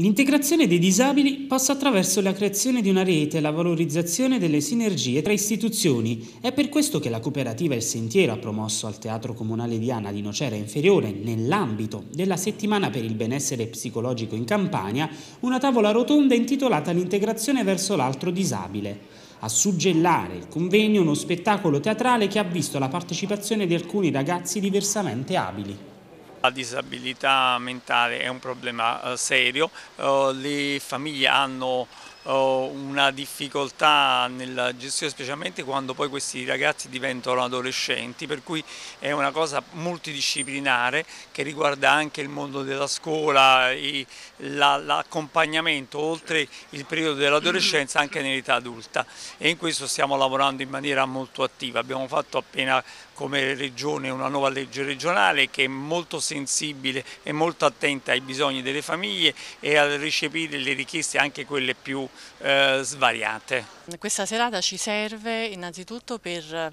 L'integrazione dei disabili passa attraverso la creazione di una rete e la valorizzazione delle sinergie tra istituzioni. È per questo che la cooperativa Il Sentiero ha promosso al Teatro Comunale di Ana di Nocera Inferiore, nell'ambito della settimana per il benessere psicologico in Campania, una tavola rotonda intitolata L'integrazione verso l'altro disabile a suggellare il convegno uno spettacolo teatrale che ha visto la partecipazione di alcuni ragazzi diversamente abili. La disabilità mentale è un problema eh, serio, eh, le famiglie hanno eh, una difficoltà nella gestione specialmente quando poi questi ragazzi diventano adolescenti per cui è una cosa multidisciplinare che riguarda anche il mondo della scuola, l'accompagnamento oltre il periodo dell'adolescenza anche nell'età adulta e in questo stiamo lavorando in maniera molto attiva, abbiamo fatto appena come regione una nuova legge regionale che è molto significativa sensibile e molto attenta ai bisogni delle famiglie e a ricepire le richieste anche quelle più eh, svariate. Questa serata ci serve innanzitutto per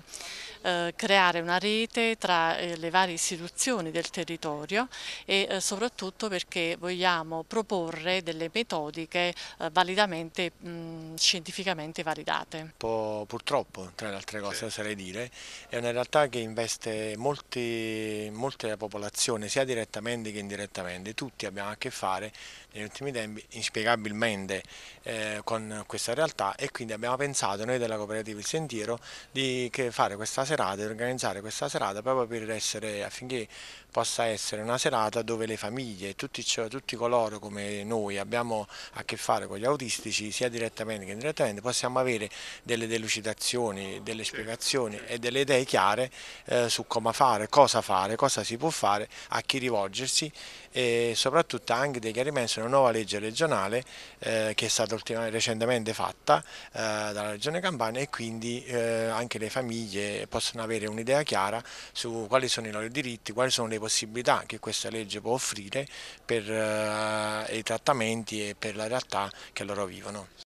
eh, creare una rete tra eh, le varie istituzioni del territorio e eh, soprattutto perché vogliamo proporre delle metodiche eh, validamente, mh, scientificamente validate. purtroppo, tra le altre cose, oserei dire, è una realtà che investe molti, molte la popolazione, sia direttamente che indirettamente. Tutti abbiamo a che fare negli ultimi tempi, inspiegabilmente, eh, con questa realtà e quindi abbiamo pensato noi della cooperativa Il Sentiero di fare questa serie serata e organizzare questa serata proprio per essere, affinché possa essere una serata dove le famiglie, tutti, tutti coloro come noi abbiamo a che fare con gli autistici, sia direttamente che indirettamente, possiamo avere delle delucidazioni, delle spiegazioni e delle idee chiare eh, su come fare, cosa fare, cosa si può fare, a chi rivolgersi e soprattutto anche dei chiarimenti su una nuova legge regionale eh, che è stata recentemente fatta eh, dalla Regione Campania e quindi eh, anche le famiglie possono possono avere un'idea chiara su quali sono i loro diritti, quali sono le possibilità che questa legge può offrire per eh, i trattamenti e per la realtà che loro vivono.